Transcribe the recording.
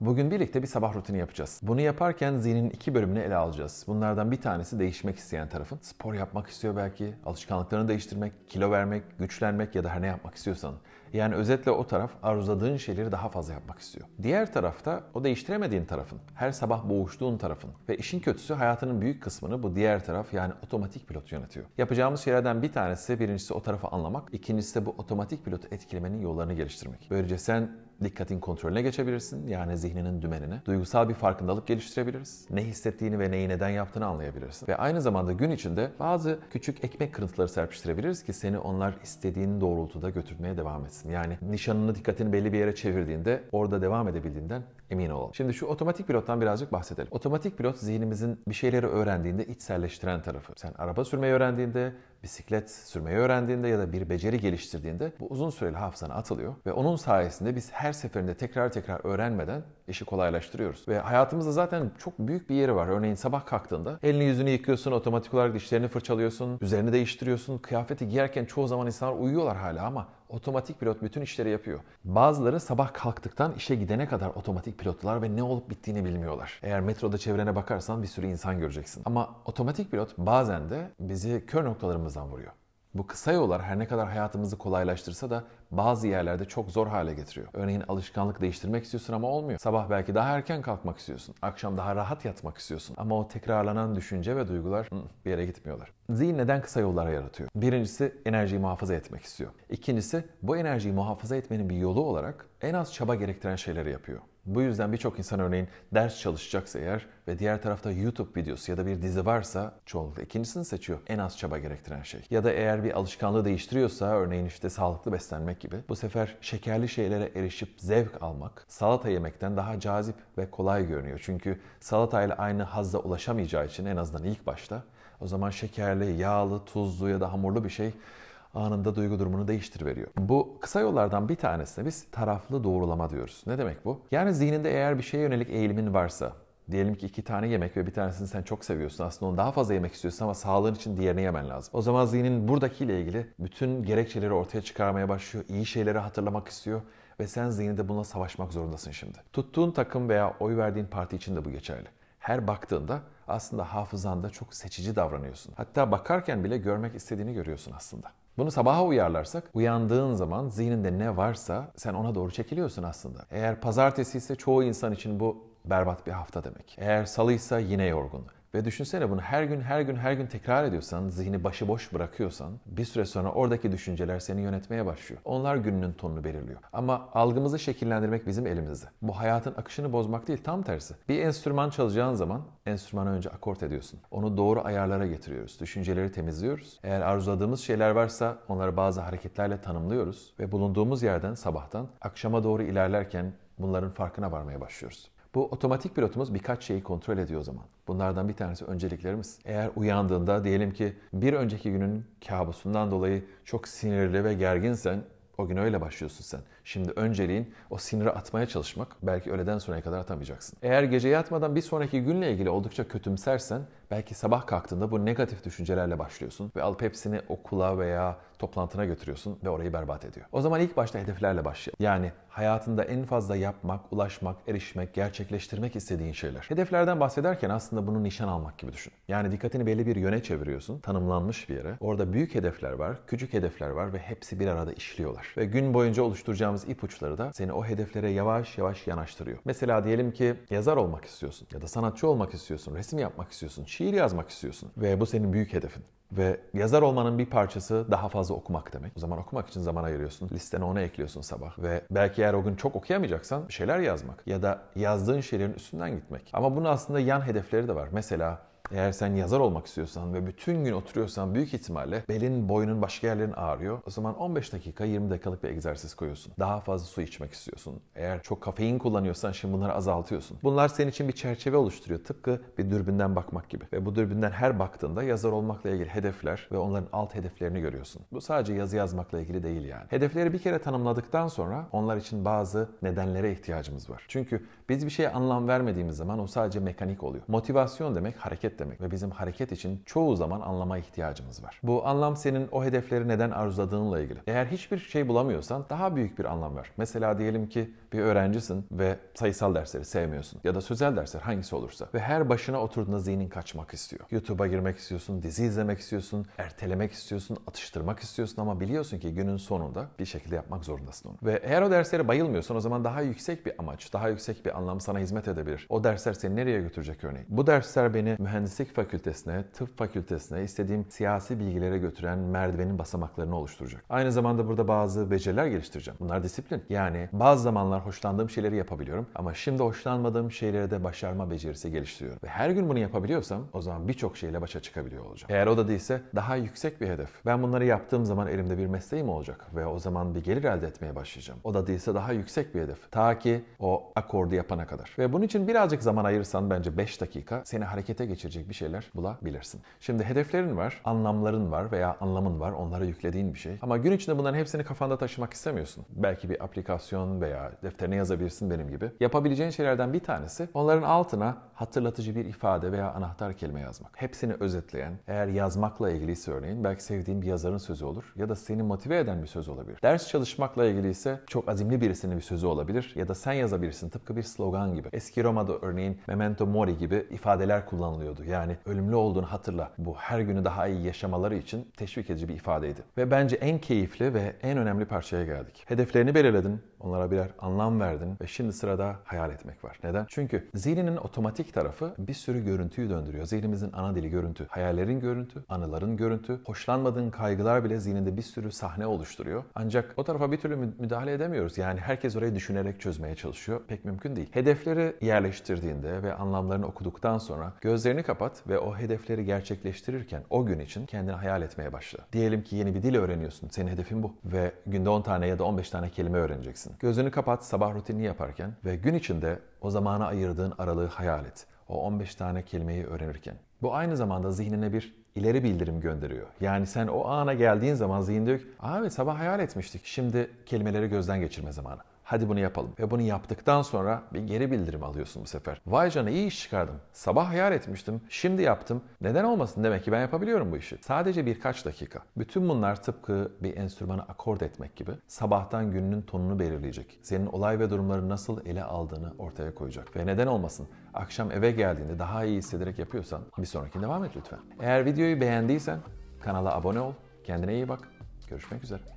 Bugün birlikte bir sabah rutini yapacağız. Bunu yaparken zihnin iki bölümünü ele alacağız. Bunlardan bir tanesi değişmek isteyen tarafın. Spor yapmak istiyor belki, alışkanlıklarını değiştirmek, kilo vermek, güçlenmek ya da her ne yapmak istiyorsan. Yani özetle o taraf arzuladığın şeyleri daha fazla yapmak istiyor. Diğer tarafta o değiştiremediğin tarafın, her sabah boğuştuğun tarafın ve işin kötüsü hayatının büyük kısmını bu diğer taraf yani otomatik pilot yönetiyor. Yapacağımız şeylerden bir tanesi birincisi o tarafı anlamak, ikincisi de bu otomatik pilotu etkilemenin yollarını geliştirmek. Böylece sen Dikkatin kontrolüne geçebilirsin yani zihninin dümenine. Duygusal bir farkındalık geliştirebiliriz. Ne hissettiğini ve neyi neden yaptığını anlayabilirsin. Ve aynı zamanda gün içinde bazı küçük ekmek kırıntıları serpiştirebiliriz ki seni onlar istediğin doğrultuda götürmeye devam etsin. Yani nişanını dikkatini belli bir yere çevirdiğinde orada devam edebildiğinden emin olalım. Şimdi şu otomatik pilottan birazcık bahsedelim. Otomatik pilot zihnimizin bir şeyleri öğrendiğinde içselleştiren tarafı. Sen araba sürmeyi öğrendiğinde bisiklet sürmeyi öğrendiğinde ya da bir beceri geliştirdiğinde bu uzun süreli hafızana atılıyor ve onun sayesinde biz her seferinde tekrar tekrar öğrenmeden işi kolaylaştırıyoruz. Ve hayatımızda zaten çok büyük bir yeri var. Örneğin sabah kalktığında elini yüzünü yıkıyorsun, otomatik olarak dişlerini fırçalıyorsun, üzerini değiştiriyorsun. Kıyafeti giyerken çoğu zaman insanlar uyuyorlar hala ama otomatik pilot bütün işleri yapıyor. Bazıları sabah kalktıktan işe gidene kadar otomatik pilotlar ve ne olup bittiğini bilmiyorlar. Eğer metroda çevrene bakarsan bir sürü insan göreceksin. Ama otomatik pilot bazen de bizi kör noktalarımızdan vuruyor. Bu kısa yollar her ne kadar hayatımızı kolaylaştırsa da bazı yerlerde çok zor hale getiriyor. Örneğin alışkanlık değiştirmek istiyorsun ama olmuyor. Sabah belki daha erken kalkmak istiyorsun. Akşam daha rahat yatmak istiyorsun. Ama o tekrarlanan düşünce ve duygular bir yere gitmiyorlar. Zihin neden kısa yollara yaratıyor? Birincisi enerjiyi muhafaza etmek istiyor. İkincisi bu enerjiyi muhafaza etmenin bir yolu olarak en az çaba gerektiren şeyleri yapıyor. Bu yüzden birçok insan örneğin ders çalışacaksa eğer ve diğer tarafta YouTube videosu ya da bir dizi varsa çoğunlukla ikincisini seçiyor. En az çaba gerektiren şey. Ya da eğer bir alışkanlığı değiştiriyorsa örneğin işte sağlıklı beslenmek yemek gibi bu sefer şekerli şeylere erişip zevk almak salata yemekten daha cazip ve kolay görünüyor. Çünkü salata ile aynı hazza ulaşamayacağı için en azından ilk başta o zaman şekerli, yağlı, tuzlu ya da hamurlu bir şey anında duygu durumunu veriyor. Bu kısa yollardan bir tanesine biz taraflı doğrulama diyoruz. Ne demek bu? Yani zihninde eğer bir şeye yönelik eğilimin varsa, diyelim ki iki tane yemek ve bir tanesini sen çok seviyorsun. Aslında onu daha fazla yemek istiyorsun ama sağlığın için diğerini yemen lazım. O zaman zihnin buradakiyle ilgili bütün gerekçeleri ortaya çıkarmaya başlıyor. İyi şeyleri hatırlamak istiyor ve sen zihninde bununla savaşmak zorundasın şimdi. Tuttuğun takım veya oy verdiğin parti için de bu geçerli. Her baktığında aslında hafızanda çok seçici davranıyorsun. Hatta bakarken bile görmek istediğini görüyorsun aslında. Bunu sabaha uyarlarsak uyandığın zaman zihninde ne varsa sen ona doğru çekiliyorsun aslında. Eğer pazartesi ise çoğu insan için bu berbat bir hafta demek. Eğer salıysa yine yorgun. Ve düşünsene bunu her gün her gün her gün tekrar ediyorsan, zihni başıboş bırakıyorsan bir süre sonra oradaki düşünceler seni yönetmeye başlıyor. Onlar gününün tonunu belirliyor. Ama algımızı şekillendirmek bizim elimizde. Bu hayatın akışını bozmak değil tam tersi. Bir enstrüman çalacağın zaman enstrümanı önce akort ediyorsun. Onu doğru ayarlara getiriyoruz. Düşünceleri temizliyoruz. Eğer arzuladığımız şeyler varsa onları bazı hareketlerle tanımlıyoruz. Ve bulunduğumuz yerden sabahtan akşama doğru ilerlerken bunların farkına varmaya başlıyoruz. Bu otomatik pilotumuz birkaç şeyi kontrol ediyor o zaman. Bunlardan bir tanesi önceliklerimiz. Eğer uyandığında diyelim ki bir önceki günün kabusundan dolayı çok sinirli ve gerginsen o gün öyle başlıyorsun sen. Şimdi önceliğin o siniri atmaya çalışmak. Belki öğleden sonraya kadar atamayacaksın. Eğer gece yatmadan bir sonraki günle ilgili oldukça kötümsersen Belki sabah kalktığında bu negatif düşüncelerle başlıyorsun ve alıp hepsini okula veya toplantına götürüyorsun ve orayı berbat ediyor. O zaman ilk başta hedeflerle başlayalım. Yani hayatında en fazla yapmak, ulaşmak, erişmek, gerçekleştirmek istediğin şeyler. Hedeflerden bahsederken aslında bunu nişan almak gibi düşün. Yani dikkatini belli bir yöne çeviriyorsun, tanımlanmış bir yere. Orada büyük hedefler var, küçük hedefler var ve hepsi bir arada işliyorlar. Ve gün boyunca oluşturacağımız ipuçları da seni o hedeflere yavaş yavaş yanaştırıyor. Mesela diyelim ki yazar olmak istiyorsun ya da sanatçı olmak istiyorsun, resim yapmak istiyorsun, şiir yazmak istiyorsun ve bu senin büyük hedefin. Ve yazar olmanın bir parçası daha fazla okumak demek. O zaman okumak için zaman ayırıyorsun. Listene onu ekliyorsun sabah. Ve belki eğer o gün çok okuyamayacaksan şeyler yazmak. Ya da yazdığın şeylerin üstünden gitmek. Ama bunun aslında yan hedefleri de var. Mesela eğer sen yazar olmak istiyorsan ve bütün gün oturuyorsan büyük ihtimalle belin, boynun, başka yerlerin ağrıyor. O zaman 15 dakika, 20 dakikalık bir egzersiz koyuyorsun. Daha fazla su içmek istiyorsun. Eğer çok kafein kullanıyorsan şimdi bunları azaltıyorsun. Bunlar senin için bir çerçeve oluşturuyor. Tıpkı bir dürbünden bakmak gibi. Ve bu dürbünden her baktığında yazar olmakla ilgili hedefler ve onların alt hedeflerini görüyorsun. Bu sadece yazı yazmakla ilgili değil yani. Hedefleri bir kere tanımladıktan sonra onlar için bazı nedenlere ihtiyacımız var. Çünkü biz bir şeye anlam vermediğimiz zaman o sadece mekanik oluyor. Motivasyon demek hareket demek ve bizim hareket için çoğu zaman anlama ihtiyacımız var. Bu anlam senin o hedefleri neden arzuladığınla ilgili. Eğer hiçbir şey bulamıyorsan daha büyük bir anlam var. Mesela diyelim ki bir öğrencisin ve sayısal dersleri sevmiyorsun ya da sözel dersler hangisi olursa ve her başına oturduğunda zihnin kaçmak istiyor. YouTube'a girmek istiyorsun, dizi izlemek istiyorsun, ertelemek istiyorsun, atıştırmak istiyorsun ama biliyorsun ki günün sonunda bir şekilde yapmak zorundasın onu. Ve eğer o derslere bayılmıyorsan o zaman daha yüksek bir amaç, daha yüksek bir anlam sana hizmet edebilir. O dersler seni nereye götürecek örneğin? Bu dersler beni mühendis mühendislik fakültesine, tıp fakültesine istediğim siyasi bilgilere götüren merdivenin basamaklarını oluşturacak. Aynı zamanda burada bazı beceriler geliştireceğim. Bunlar disiplin. Yani bazı zamanlar hoşlandığım şeyleri yapabiliyorum ama şimdi hoşlanmadığım şeylere de başarma becerisi geliştiriyorum. Ve her gün bunu yapabiliyorsam o zaman birçok şeyle başa çıkabiliyor olacağım. Eğer o da değilse daha yüksek bir hedef. Ben bunları yaptığım zaman elimde bir mesleğim olacak ve o zaman bir gelir elde etmeye başlayacağım. O da değilse daha yüksek bir hedef. Ta ki o akordu yapana kadar. Ve bunun için birazcık zaman ayırırsan bence 5 dakika seni harekete geçirecek edilecek bir şeyler bulabilirsin. Şimdi hedeflerin var, anlamların var veya anlamın var. Onlara yüklediğin bir şey. Ama gün içinde bunların hepsini kafanda taşımak istemiyorsun. Belki bir aplikasyon veya defterine yazabilirsin benim gibi. Yapabileceğin şeylerden bir tanesi onların altına hatırlatıcı bir ifade veya anahtar kelime yazmak. Hepsini özetleyen, eğer yazmakla ilgiliyse örneğin belki sevdiğin bir yazarın sözü olur ya da seni motive eden bir söz olabilir. Ders çalışmakla ilgili ise çok azimli birisinin bir sözü olabilir ya da sen yazabilirsin tıpkı bir slogan gibi. Eski Roma'da örneğin memento mori gibi ifadeler kullanılıyordu. Yani ölümlü olduğunu hatırla. Bu her günü daha iyi yaşamaları için teşvik edici bir ifadeydi. Ve bence en keyifli ve en önemli parçaya geldik. Hedeflerini belirledin, onlara birer anlam verdin ve şimdi sırada hayal etmek var. Neden? Çünkü zihninin otomatik tarafı bir sürü görüntüyü döndürüyor. Zihnimizin ana dili görüntü. Hayallerin görüntü, anıların görüntü, hoşlanmadığın kaygılar bile zihninde bir sürü sahne oluşturuyor. Ancak o tarafa bir türlü müdahale edemiyoruz. Yani herkes orayı düşünerek çözmeye çalışıyor. Pek mümkün değil. Hedefleri yerleştirdiğinde ve anlamlarını okuduktan sonra gözlerini kapat kapat ve o hedefleri gerçekleştirirken o gün için kendini hayal etmeye başla. Diyelim ki yeni bir dil öğreniyorsun. Senin hedefin bu. Ve günde 10 tane ya da 15 tane kelime öğreneceksin. Gözünü kapat sabah rutinini yaparken ve gün içinde o zamana ayırdığın aralığı hayal et. O 15 tane kelimeyi öğrenirken. Bu aynı zamanda zihnine bir ileri bildirim gönderiyor. Yani sen o ana geldiğin zaman zihin diyor ki, abi sabah hayal etmiştik. Şimdi kelimeleri gözden geçirme zamanı. Hadi bunu yapalım. Ve bunu yaptıktan sonra bir geri bildirim alıyorsun bu sefer. Vay canına iyi iş çıkardım. Sabah hayal etmiştim. Şimdi yaptım. Neden olmasın? Demek ki ben yapabiliyorum bu işi. Sadece birkaç dakika. Bütün bunlar tıpkı bir enstrümanı akord etmek gibi sabahtan gününün tonunu belirleyecek. Senin olay ve durumları nasıl ele aldığını ortaya koyacak. Ve neden olmasın? Akşam eve geldiğinde daha iyi hissederek yapıyorsan bir sonraki devam et lütfen. Eğer videoyu beğendiysen kanala abone ol. Kendine iyi bak. Görüşmek üzere.